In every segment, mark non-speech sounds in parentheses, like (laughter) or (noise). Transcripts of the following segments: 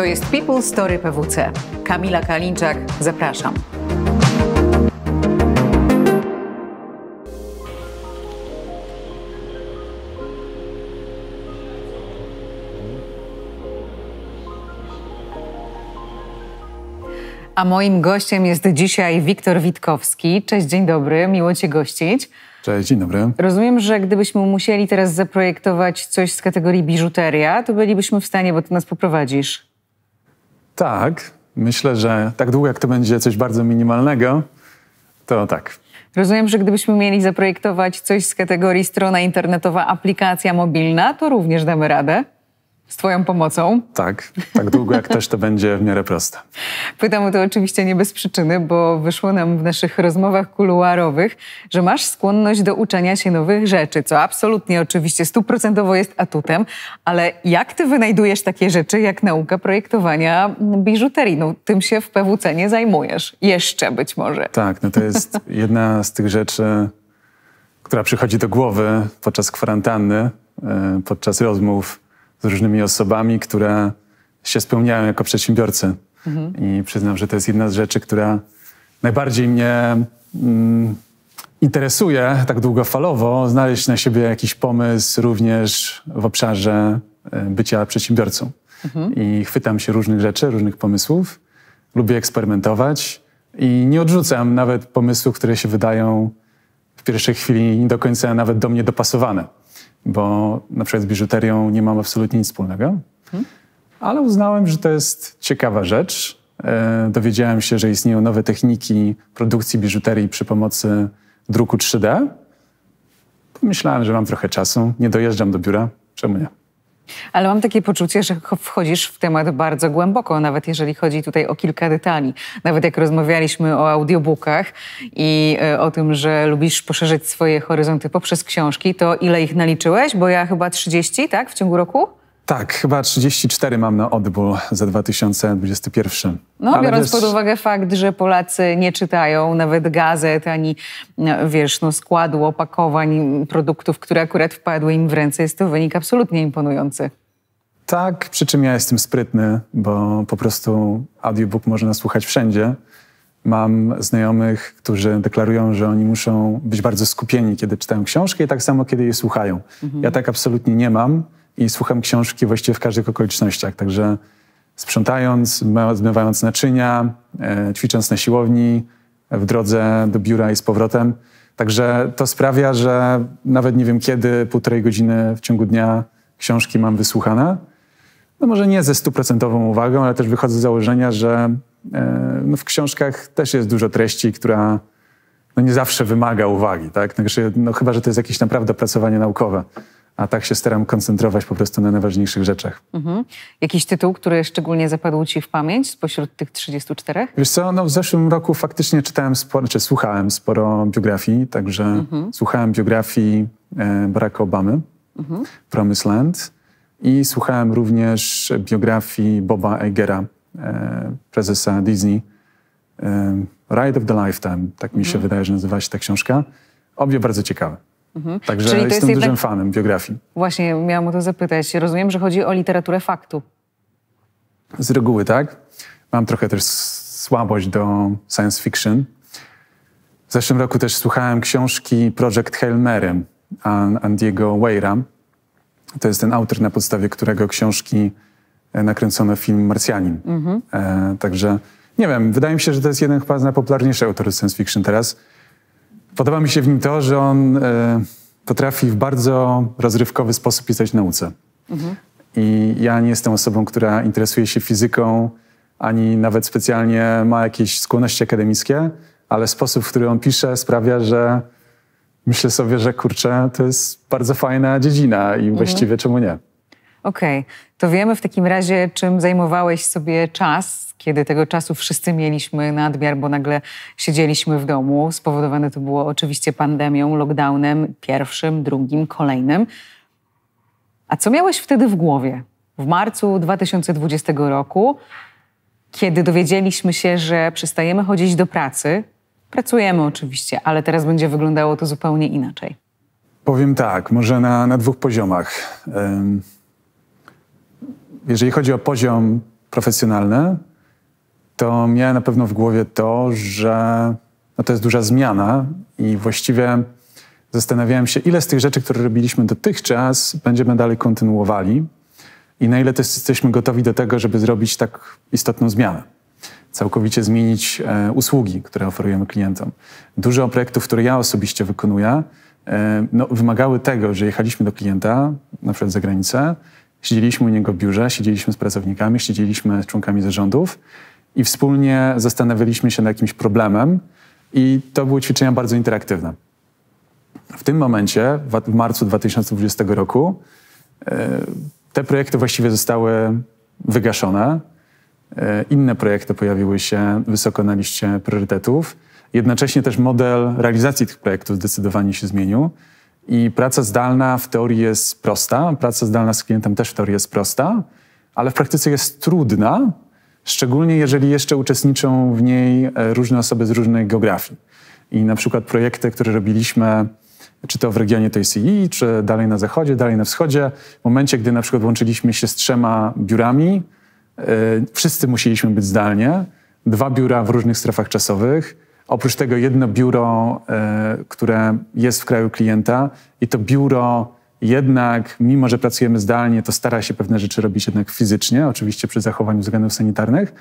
To jest People Story PWC. Kamila Kalinczak, zapraszam. A moim gościem jest dzisiaj Wiktor Witkowski. Cześć, dzień dobry, miło Cię gościć. Cześć, dzień dobry. Rozumiem, że gdybyśmy musieli teraz zaprojektować coś z kategorii biżuteria, to bylibyśmy w stanie, bo Ty nas poprowadzisz. Tak, myślę, że tak długo jak to będzie coś bardzo minimalnego, to tak. Rozumiem, że gdybyśmy mieli zaprojektować coś z kategorii strona internetowa, aplikacja mobilna, to również damy radę z Twoją pomocą. Tak, tak długo jak też to będzie w miarę proste. Pytam o to oczywiście nie bez przyczyny, bo wyszło nam w naszych rozmowach kuluarowych, że masz skłonność do uczenia się nowych rzeczy, co absolutnie oczywiście stuprocentowo jest atutem, ale jak Ty wynajdujesz takie rzeczy jak nauka projektowania biżuterii? No, tym się w PWC nie zajmujesz. Jeszcze być może. Tak, no to jest (laughs) jedna z tych rzeczy, która przychodzi do głowy podczas kwarantanny, e, podczas rozmów z różnymi osobami, które się spełniają jako przedsiębiorcy. Mhm. I przyznam, że to jest jedna z rzeczy, która najbardziej mnie mm, interesuje tak długofalowo, znaleźć na siebie jakiś pomysł również w obszarze e, bycia przedsiębiorcą. Mhm. I chwytam się różnych rzeczy, różnych pomysłów, lubię eksperymentować i nie odrzucam nawet pomysłów, które się wydają w pierwszej chwili nie do końca nawet do mnie dopasowane bo na przykład z biżuterią nie mam absolutnie nic wspólnego. Mhm. Ale uznałem, że to jest ciekawa rzecz. E, dowiedziałem się, że istnieją nowe techniki produkcji biżuterii przy pomocy druku 3D. Pomyślałem, że mam trochę czasu, nie dojeżdżam do biura, czemu nie? Ale mam takie poczucie, że wchodzisz w temat bardzo głęboko, nawet jeżeli chodzi tutaj o kilka detali. Nawet jak rozmawialiśmy o audiobookach i e, o tym, że lubisz poszerzyć swoje horyzonty poprzez książki, to ile ich naliczyłeś? Bo ja chyba 30, tak, w ciągu roku? Tak, chyba 34 mam na odból za 2021. No, Ale biorąc wiesz... pod uwagę fakt, że Polacy nie czytają nawet gazet, ani e, wiesz, no, składu opakowań produktów, które akurat wpadły im w ręce, jest to wynik absolutnie imponujący. Tak, przy czym ja jestem sprytny, bo po prostu audiobook można słuchać wszędzie. Mam znajomych, którzy deklarują, że oni muszą być bardzo skupieni, kiedy czytają książkę i tak samo, kiedy je słuchają. Mhm. Ja tak absolutnie nie mam i słucham książki właściwie w każdych okolicznościach. Także sprzątając, zmywając naczynia, e, ćwicząc na siłowni, w drodze do biura i z powrotem. Także to sprawia, że nawet nie wiem kiedy, półtorej godziny w ciągu dnia książki mam wysłuchane. No może nie ze stuprocentową uwagą, ale też wychodzę z założenia, że e, no w książkach też jest dużo treści, która no nie zawsze wymaga uwagi. Tak? no, no chyba, że to jest jakieś naprawdę opracowanie naukowe a tak się staram koncentrować po prostu na najważniejszych rzeczach. Mhm. Jakiś tytuł, który szczególnie zapadł Ci w pamięć spośród tych 34? Wiesz co, no w zeszłym roku faktycznie czytałem sporo, czy słuchałem sporo biografii, także mhm. słuchałem biografii e, Baracka Obamy, mhm. Promised Land i słuchałem również biografii Boba Egera, e, prezesa Disney, e, Ride of the Lifetime, tak mi się mhm. wydaje, że nazywa się ta książka. Obie bardzo ciekawe. Mhm. Także Czyli to jestem jest jednak... dużym fanem biografii. Właśnie miałam o to zapytać. Rozumiem, że chodzi o literaturę faktu. Z reguły, tak. Mam trochę też słabość do science fiction. W zeszłym roku też słuchałem książki Project Hail Mary Andiego Weira. To jest ten autor, na podstawie którego książki e, nakręcono film Marsjanin. Mhm. E, także nie wiem, wydaje mi się, że to jest jeden chyba z najpopularniejszych autorów science fiction teraz. Podoba mi się w nim to, że on y, potrafi w bardzo rozrywkowy sposób pisać nauce. Mhm. I ja nie jestem osobą, która interesuje się fizyką, ani nawet specjalnie ma jakieś skłonności akademickie, ale sposób, w który on pisze, sprawia, że myślę sobie, że kurczę, to jest bardzo fajna dziedzina i mhm. właściwie czemu nie. Okej, okay. to wiemy w takim razie, czym zajmowałeś sobie czas, kiedy tego czasu wszyscy mieliśmy nadmiar, bo nagle siedzieliśmy w domu. Spowodowane to było oczywiście pandemią, lockdownem pierwszym, drugim, kolejnym. A co miałeś wtedy w głowie? W marcu 2020 roku, kiedy dowiedzieliśmy się, że przestajemy chodzić do pracy, pracujemy oczywiście, ale teraz będzie wyglądało to zupełnie inaczej. Powiem tak, może na, na dwóch poziomach jeżeli chodzi o poziom profesjonalny, to miałem na pewno w głowie to, że no to jest duża zmiana i właściwie zastanawiałem się, ile z tych rzeczy, które robiliśmy dotychczas, będziemy dalej kontynuowali i na ile też jesteśmy gotowi do tego, żeby zrobić tak istotną zmianę. Całkowicie zmienić e, usługi, które oferujemy klientom. Dużo projektów, które ja osobiście wykonuję, e, no, wymagały tego, że jechaliśmy do klienta, na przykład za granicę, Siedzieliśmy u niego w biurze, siedzieliśmy z pracownikami, siedzieliśmy z członkami zarządów i wspólnie zastanawialiśmy się nad jakimś problemem i to były ćwiczenia bardzo interaktywne. W tym momencie, w marcu 2020 roku, e, te projekty właściwie zostały wygaszone. E, inne projekty pojawiły się wysoko na liście priorytetów. Jednocześnie też model realizacji tych projektów zdecydowanie się zmienił. I praca zdalna w teorii jest prosta, praca zdalna z klientem też w teorii jest prosta, ale w praktyce jest trudna, szczególnie jeżeli jeszcze uczestniczą w niej e, różne osoby z różnej geografii. I na przykład projekty, które robiliśmy, czy to w regionie tej CI, czy dalej na zachodzie, dalej na wschodzie, w momencie, gdy na przykład łączyliśmy się z trzema biurami, e, wszyscy musieliśmy być zdalnie, dwa biura w różnych strefach czasowych, Oprócz tego jedno biuro, e, które jest w kraju klienta i to biuro jednak, mimo że pracujemy zdalnie, to stara się pewne rzeczy robić jednak fizycznie, oczywiście przy zachowaniu względów sanitarnych,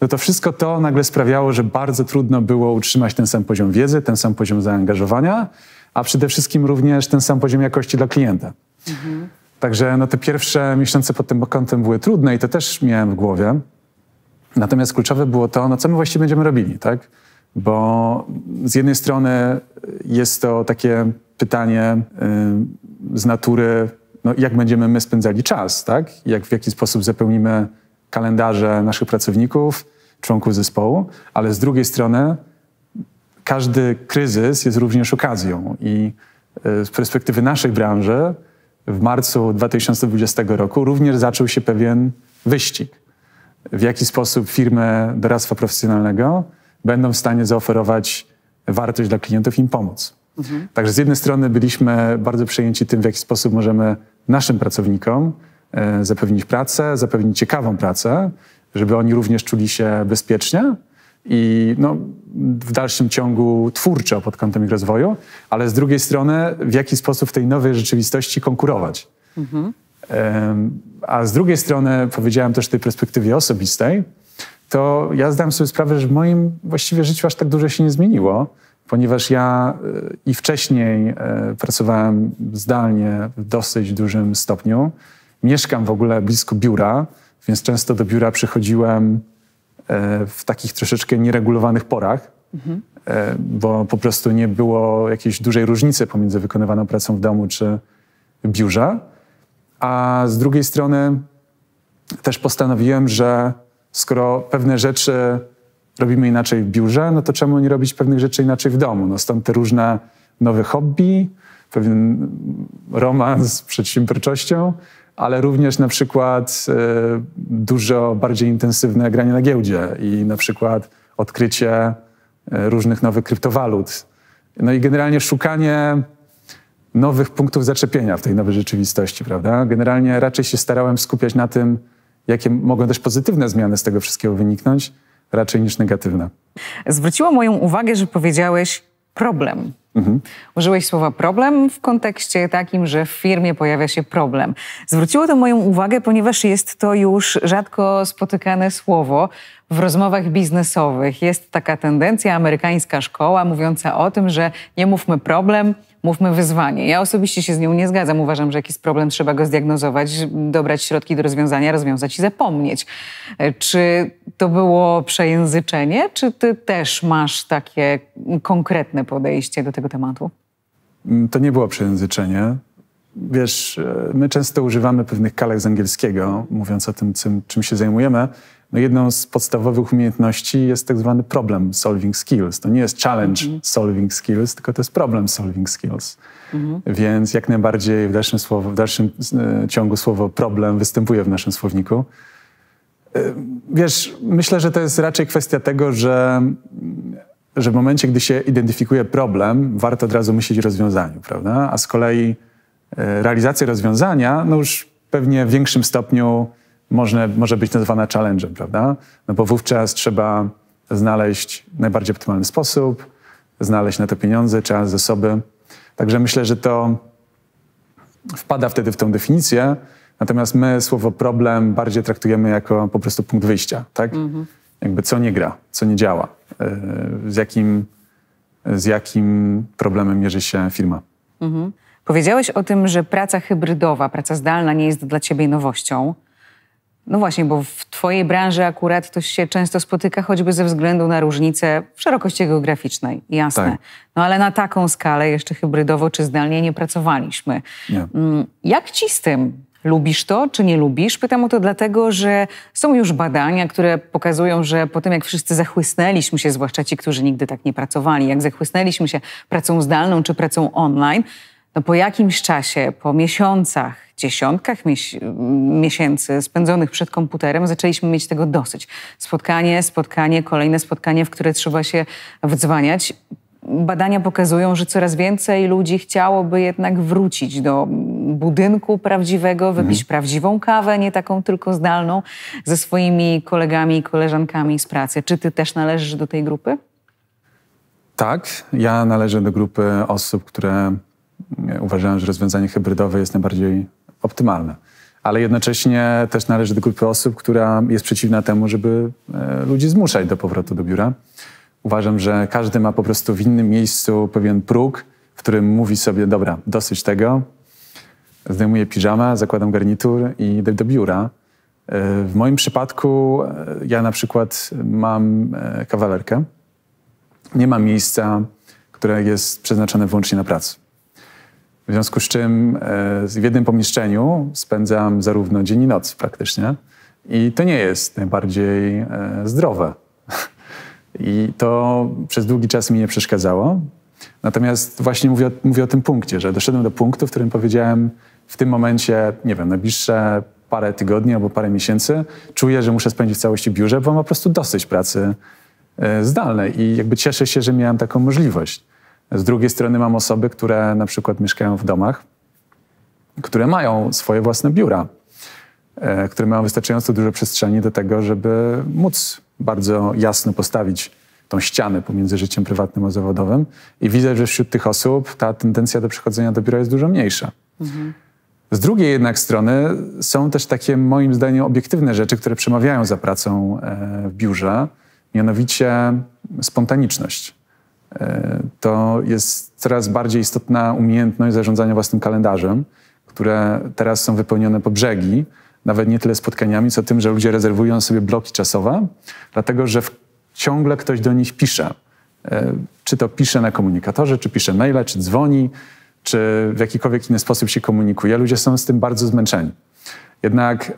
no to wszystko to nagle sprawiało, że bardzo trudno było utrzymać ten sam poziom wiedzy, ten sam poziom zaangażowania, a przede wszystkim również ten sam poziom jakości dla klienta. Mhm. Także no, te pierwsze miesiące pod tym kątem były trudne i to też miałem w głowie. Natomiast kluczowe było to, no co my właściwie będziemy robili, tak? bo z jednej strony jest to takie pytanie y, z natury, no jak będziemy my spędzali czas, tak? Jak, w jaki sposób zapełnimy kalendarze naszych pracowników, członków zespołu, ale z drugiej strony każdy kryzys jest również okazją i y, z perspektywy naszej branży w marcu 2020 roku również zaczął się pewien wyścig. W jaki sposób firmy doradztwa profesjonalnego będą w stanie zaoferować wartość dla klientów, i im pomóc. Mhm. Także z jednej strony byliśmy bardzo przejęci tym, w jaki sposób możemy naszym pracownikom e, zapewnić pracę, zapewnić ciekawą pracę, żeby oni również czuli się bezpiecznie i no, w dalszym ciągu twórczo pod kątem ich rozwoju, ale z drugiej strony w jaki sposób w tej nowej rzeczywistości konkurować. Mhm. A z drugiej strony powiedziałem też w tej perspektywie osobistej, to ja zdałem sobie sprawę, że w moim właściwie życiu aż tak dużo się nie zmieniło, ponieważ ja e, i wcześniej e, pracowałem zdalnie w dosyć dużym stopniu. Mieszkam w ogóle blisko biura, więc często do biura przychodziłem e, w takich troszeczkę nieregulowanych porach, mhm. bo po prostu nie było jakiejś dużej różnicy pomiędzy wykonywaną pracą w domu czy w biurze. A z drugiej strony też postanowiłem, że skoro pewne rzeczy robimy inaczej w biurze, no to czemu nie robić pewnych rzeczy inaczej w domu? No stąd te różne nowe hobby, pewien romans z przedsiębiorczością, ale również na przykład e, dużo bardziej intensywne granie na giełdzie i na przykład odkrycie e, różnych nowych kryptowalut. No i generalnie szukanie nowych punktów zaczepienia w tej nowej rzeczywistości, prawda? Generalnie raczej się starałem skupiać na tym, jakie mogą też pozytywne zmiany z tego wszystkiego wyniknąć, raczej niż negatywne. Zwróciło moją uwagę, że powiedziałeś problem. Mhm. Użyłeś słowa problem w kontekście takim, że w firmie pojawia się problem. Zwróciło to moją uwagę, ponieważ jest to już rzadko spotykane słowo w rozmowach biznesowych. Jest taka tendencja, amerykańska szkoła mówiąca o tym, że nie mówmy problem, mówmy wyzwanie. Ja osobiście się z nią nie zgadzam. Uważam, że jakiś problem trzeba go zdiagnozować, dobrać środki do rozwiązania, rozwiązać i zapomnieć. E, czy to było przejęzyczenie, czy ty też masz takie konkretne podejście do tego tematu? Mm, to nie było przejęzyczenie. Wiesz, e, my często używamy pewnych kalek z angielskiego, mówiąc o tym, czym, czym się zajmujemy no jedną z podstawowych umiejętności jest tak zwany problem solving skills. To nie jest challenge mhm. solving skills, tylko to jest problem solving skills. Mhm. Więc jak najbardziej w dalszym, słowo, w dalszym e, ciągu słowo problem występuje w naszym słowniku. E, wiesz, myślę, że to jest raczej kwestia tego, że, że w momencie, gdy się identyfikuje problem, warto od razu myśleć o rozwiązaniu, prawda? A z kolei e, realizacja rozwiązania, no już pewnie w większym stopniu może być nazwana challengem, prawda? No bo wówczas trzeba znaleźć najbardziej optymalny sposób, znaleźć na to pieniądze, czas, zasoby. Także myślę, że to wpada wtedy w tę definicję, natomiast my słowo problem bardziej traktujemy jako po prostu punkt wyjścia, tak? Mhm. Jakby co nie gra, co nie działa, y, z jakim, z jakim problemem mierzy się firma. Mhm. Powiedziałeś o tym, że praca hybrydowa, praca zdalna nie jest dla ciebie nowością. No właśnie, bo w Twojej branży akurat to się często spotyka choćby ze względu na różnicę w szerokości geograficznej, jasne. Tak. No ale na taką skalę jeszcze hybrydowo czy zdalnie nie pracowaliśmy. Nie. Mm, jak Ci z tym? Lubisz to, czy nie lubisz? Pytam o to dlatego, że są już badania, które pokazują, że po tym jak wszyscy zachłysnęliśmy się, zwłaszcza ci, którzy nigdy tak nie pracowali, jak zachłysnęliśmy się pracą zdalną czy pracą online, no po jakimś czasie, po miesiącach, dziesiątkach miesięcy spędzonych przed komputerem, zaczęliśmy mieć tego dosyć. Spotkanie, spotkanie, kolejne spotkanie, w które trzeba się wdzwaniać. Badania pokazują, że coraz więcej ludzi chciałoby jednak wrócić do budynku prawdziwego, wypić mhm. prawdziwą kawę, nie taką tylko zdalną, ze swoimi kolegami i koleżankami z pracy. Czy ty też należysz do tej grupy? Tak, ja należę do grupy osób, które uważałem, że rozwiązanie hybrydowe jest najbardziej optymalne. Ale jednocześnie też należy do grupy osób, która jest przeciwna temu, żeby e, ludzi zmuszać do powrotu do biura. Uważam, że każdy ma po prostu w innym miejscu pewien próg, w którym mówi sobie, dobra, dosyć tego, zdejmuję piżamę, zakładam garnitur i idę do biura. E, w moim przypadku e, ja na przykład mam kawalerkę. Nie ma miejsca, które jest przeznaczone wyłącznie na pracę. W związku z czym e, w jednym pomieszczeniu spędzam zarówno dzień i noc praktycznie i to nie jest najbardziej e, zdrowe. (laughs) I to przez długi czas mi nie przeszkadzało. Natomiast właśnie mówię, mówię o tym punkcie, że doszedłem do punktu, w którym powiedziałem w tym momencie, nie wiem, najbliższe parę tygodni albo parę miesięcy czuję, że muszę spędzić w całości biurze, bo mam po prostu dosyć pracy e, zdalnej i jakby cieszę się, że miałem taką możliwość. Z drugiej strony mam osoby, które na przykład mieszkają w domach, które mają swoje własne biura, e, które mają wystarczająco dużo przestrzeni do tego, żeby móc bardzo jasno postawić tą ścianę pomiędzy życiem prywatnym a zawodowym. I widzę, że wśród tych osób ta tendencja do przychodzenia do biura jest dużo mniejsza. Mhm. Z drugiej jednak strony są też takie, moim zdaniem, obiektywne rzeczy, które przemawiają za pracą e, w biurze, mianowicie spontaniczność to jest coraz bardziej istotna umiejętność zarządzania własnym kalendarzem, które teraz są wypełnione po brzegi, nawet nie tyle spotkaniami, co tym, że ludzie rezerwują sobie bloki czasowe, dlatego że ciągle ktoś do nich pisze. E, czy to pisze na komunikatorze, czy pisze maile, czy dzwoni, czy w jakikolwiek inny sposób się komunikuje. Ludzie są z tym bardzo zmęczeni. Jednak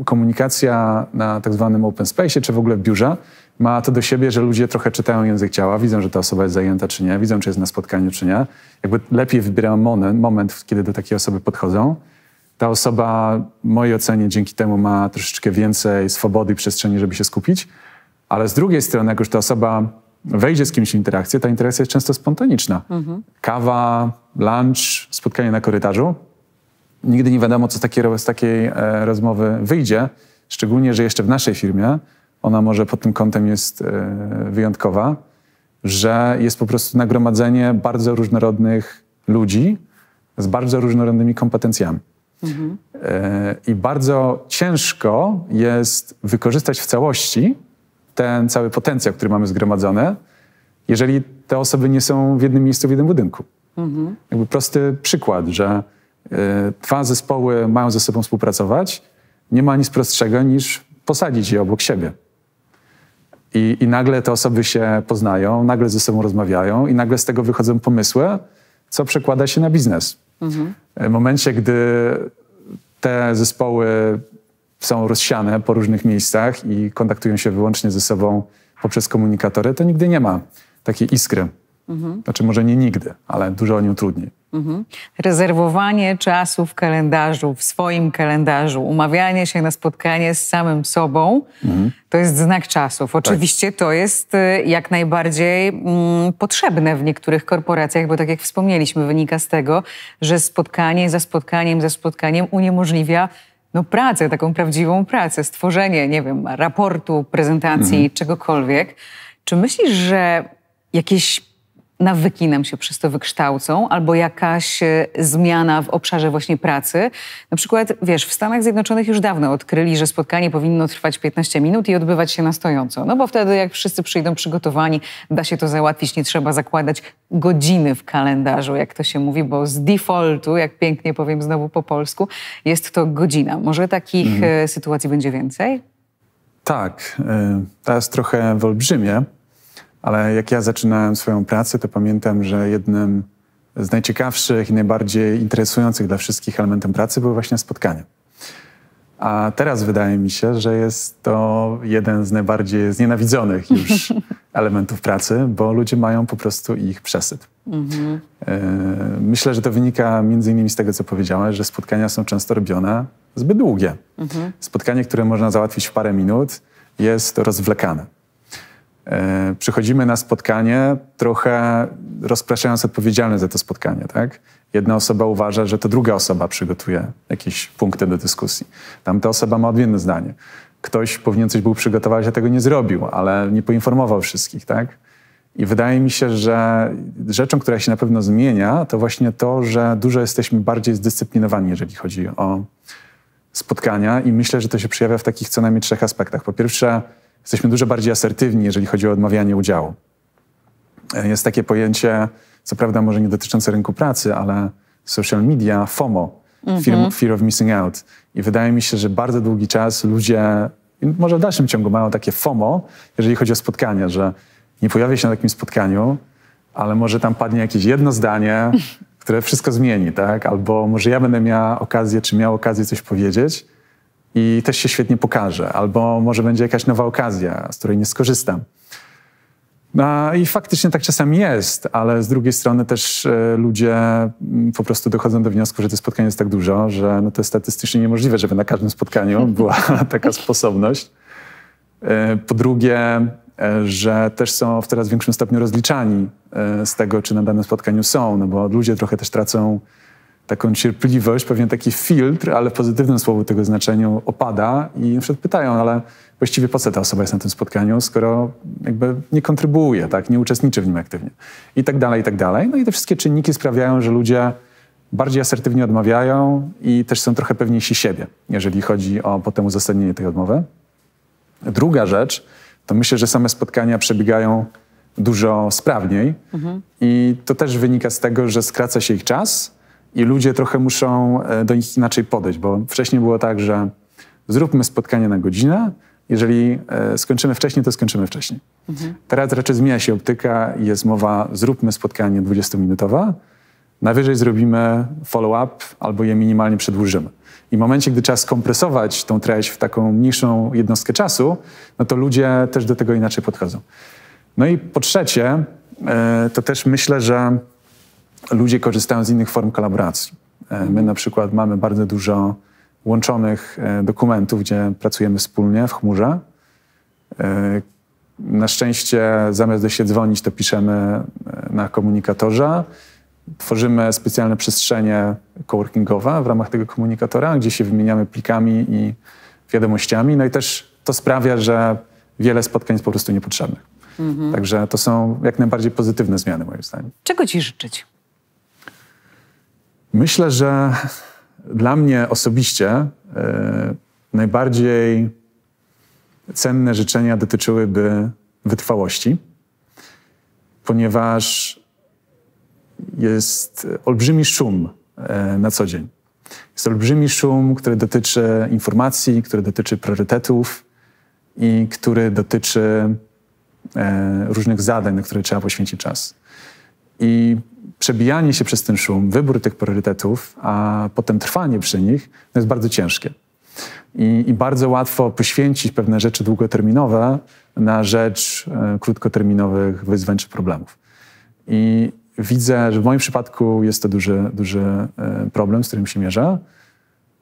e, komunikacja na tak zwanym open space, czy w ogóle w biurze, ma to do siebie, że ludzie trochę czytają język ciała, widzą, że ta osoba jest zajęta czy nie, widzą, czy jest na spotkaniu czy nie. Jakby lepiej wybierają moment, moment kiedy do takiej osoby podchodzą. Ta osoba, w mojej ocenie, dzięki temu ma troszeczkę więcej swobody i przestrzeni, żeby się skupić. Ale z drugiej strony, jak już ta osoba wejdzie z kimś w interakcję, ta interakcja jest często spontaniczna. Mhm. Kawa, lunch, spotkanie na korytarzu. Nigdy nie wiadomo, co z takiej, z takiej e, rozmowy wyjdzie, szczególnie, że jeszcze w naszej firmie ona może pod tym kątem jest e, wyjątkowa, że jest po prostu nagromadzenie bardzo różnorodnych ludzi z bardzo różnorodnymi kompetencjami. Mhm. E, I bardzo ciężko jest wykorzystać w całości ten cały potencjał, który mamy zgromadzony, jeżeli te osoby nie są w jednym miejscu, w jednym budynku. Mhm. Jakby prosty przykład, że e, dwa zespoły mają ze sobą współpracować, nie ma nic prostszego niż posadzić je obok siebie. I, I nagle te osoby się poznają, nagle ze sobą rozmawiają i nagle z tego wychodzą pomysły, co przekłada się na biznes. Mhm. E, w momencie, gdy te zespoły są rozsiane po różnych miejscach i kontaktują się wyłącznie ze sobą poprzez komunikatory, to nigdy nie ma takiej iskry. Mhm. Znaczy może nie nigdy, ale dużo o nią trudniej. Mhm. Rezerwowanie czasu w kalendarzu, w swoim kalendarzu, umawianie się na spotkanie z samym sobą, mhm. to jest znak czasów. Oczywiście tak. to jest y, jak najbardziej mm, potrzebne w niektórych korporacjach, bo tak jak wspomnieliśmy, wynika z tego, że spotkanie za spotkaniem, za spotkaniem uniemożliwia no, pracę, taką prawdziwą pracę, stworzenie, nie wiem, raportu, prezentacji, mhm. czegokolwiek. Czy myślisz, że jakieś nawyki nam się przez to wykształcą, albo jakaś e, zmiana w obszarze właśnie pracy. Na przykład, wiesz, w Stanach Zjednoczonych już dawno odkryli, że spotkanie powinno trwać 15 minut i odbywać się na stojąco. No bo wtedy, jak wszyscy przyjdą przygotowani, da się to załatwić, nie trzeba zakładać godziny w kalendarzu, jak to się mówi, bo z defaultu, jak pięknie powiem znowu po polsku, jest to godzina. Może takich mhm. E, sytuacji będzie więcej? Tak, e, teraz trochę w olbrzymie ale jak ja zaczynałem swoją pracę, to pamiętam, że jednym z najciekawszych i najbardziej interesujących dla wszystkich elementem pracy były właśnie spotkania. A teraz wydaje mi się, że jest to jeden z najbardziej znienawidzonych już (laughs) elementów pracy, bo ludzie mają po prostu ich przesyt. Mm -hmm. Myślę, że to wynika między innymi z tego, co powiedziałeś, że spotkania są często robione zbyt długie. Mm -hmm. Spotkanie, które można załatwić w parę minut, jest rozwlekane. E, przychodzimy na spotkanie trochę rozpraszając odpowiedzialność za to spotkanie, tak? Jedna osoba uważa, że to druga osoba przygotuje jakieś punkty do dyskusji. Tamta osoba ma odmienne zdanie. Ktoś powinien coś był przygotować, a tego nie zrobił, ale nie poinformował wszystkich, tak? I wydaje mi się, że rzeczą, która się na pewno zmienia, to właśnie to, że dużo jesteśmy bardziej zdyscyplinowani, jeżeli chodzi o spotkania i myślę, że to się przejawia w takich co najmniej trzech aspektach. Po pierwsze, jesteśmy dużo bardziej asertywni, jeżeli chodzi o odmawianie udziału. E, jest takie pojęcie, co prawda może nie dotyczące rynku pracy, ale social media, FOMO, mm -hmm. Fear of Missing Out. I wydaje mi się, że bardzo długi czas ludzie, może w dalszym ciągu mają takie FOMO, jeżeli chodzi o spotkania, że nie pojawię się na takim spotkaniu, ale może tam padnie jakieś jedno zdanie, (laughs) które wszystko zmieni, tak? Albo może ja będę miała okazję, czy miał okazję coś powiedzieć, i też się świetnie pokaże, albo może będzie jakaś nowa okazja, z której nie skorzystam. No i faktycznie tak czasami jest, ale z drugiej strony też e, ludzie mm, po prostu dochodzą do wniosku, że to spotkanie jest tak dużo, że no to jest statystycznie niemożliwe, żeby na każdym spotkaniu (laughs) była (laughs) taka sposobność. E, po drugie, e, że też są w coraz większym stopniu rozliczani z tego, czy na danym spotkaniu są, no bo ludzie trochę też tracą taką cierpliwość, pewien taki filtr, ale w pozytywnym słowu tego znaczeniu opada i na przykład pytają, ale właściwie po co ta osoba jest na tym spotkaniu, skoro jakby nie kontrybuuje, tak, nie uczestniczy w nim aktywnie i tak dalej, i tak dalej. No i te wszystkie czynniki sprawiają, że ludzie bardziej asertywnie odmawiają i też są trochę pewniejsi siebie, jeżeli chodzi o potem uzasadnienie tej odmowy. Druga rzecz, to myślę, że same spotkania przebiegają dużo sprawniej mhm. i to też wynika z tego, że skraca się ich czas, i ludzie trochę muszą e, do nich inaczej podejść, bo wcześniej było tak, że zróbmy spotkanie na godzinę, jeżeli e, skończymy wcześniej, to skończymy wcześniej. Mhm. Teraz raczej zmienia się optyka i jest mowa, zróbmy spotkanie 20-minutowe, najwyżej zrobimy follow-up albo je minimalnie przedłużymy. I w momencie, gdy trzeba skompresować tą treść w taką mniejszą jednostkę czasu, no to ludzie też do tego inaczej podchodzą. No i po trzecie, e, to też myślę, że ludzie korzystają z innych form kolaboracji. E, my na przykład mamy bardzo dużo łączonych e, dokumentów, gdzie pracujemy wspólnie w chmurze. E, na szczęście zamiast do siebie dzwonić, to piszemy na komunikatorze. Tworzymy specjalne przestrzenie coworkingowe w ramach tego komunikatora, gdzie się wymieniamy plikami i wiadomościami. No i też to sprawia, że wiele spotkań jest po prostu niepotrzebnych. Mhm. Także to są jak najbardziej pozytywne zmiany, moim zdaniem. Czego Ci życzyć? Myślę, że dla mnie osobiście e, najbardziej cenne życzenia dotyczyłyby wytrwałości, ponieważ jest olbrzymi szum e, na co dzień. Jest olbrzymi szum, który dotyczy informacji, który dotyczy priorytetów i który dotyczy e, różnych zadań, na które trzeba poświęcić czas. I przebijanie się przez ten szum, wybór tych priorytetów, a potem trwanie przy nich, to no jest bardzo ciężkie. I, I, bardzo łatwo poświęcić pewne rzeczy długoterminowe na rzecz e, krótkoterminowych wyzwań czy problemów. I widzę, że w moim przypadku jest to duży, duży e, problem, z którym się mierzę.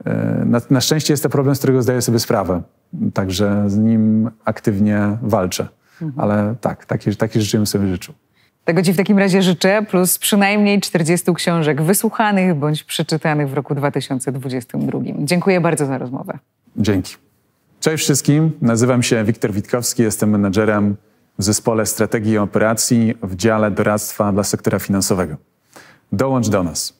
E, na, na, szczęście jest to problem, z którego zdaję sobie sprawę, także z nim aktywnie walczę. Mhm. Ale tak, takie, takie rzeczy bym sobie życzył. Tego Ci w takim razie życzę, plus przynajmniej 40 książek wysłuchanych bądź przeczytanych w roku 2022. Dziękuję bardzo za rozmowę. Dzięki. Cześć wszystkim, nazywam się Wiktor Witkowski, jestem menedżerem w zespole strategii i operacji w dziale doradztwa dla sektora finansowego. Dołącz do nas.